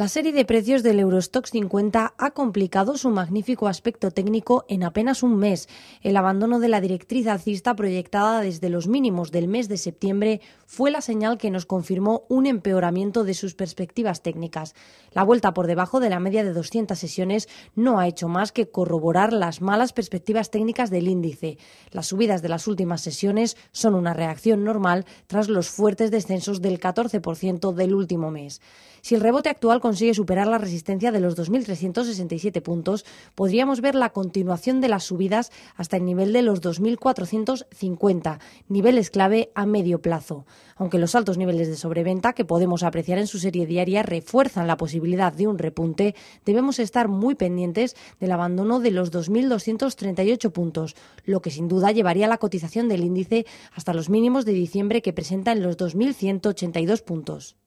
La serie de precios del Eurostock 50 ha complicado su magnífico aspecto técnico en apenas un mes. El abandono de la directriz alcista proyectada desde los mínimos del mes de septiembre fue la señal que nos confirmó un empeoramiento de sus perspectivas técnicas. La vuelta por debajo de la media de 200 sesiones no ha hecho más que corroborar las malas perspectivas técnicas del índice. Las subidas de las últimas sesiones son una reacción normal tras los fuertes descensos del 14% del último mes. Si el rebote actual consigue superar la resistencia de los 2.367 puntos, podríamos ver la continuación de las subidas hasta el nivel de los 2.450, niveles clave a medio plazo. Aunque los altos niveles de sobreventa que podemos apreciar en su serie diaria refuerzan la posibilidad de un repunte, debemos estar muy pendientes del abandono de los 2.238 puntos, lo que sin duda llevaría la cotización del índice hasta los mínimos de diciembre que presenta en los 2.182 puntos.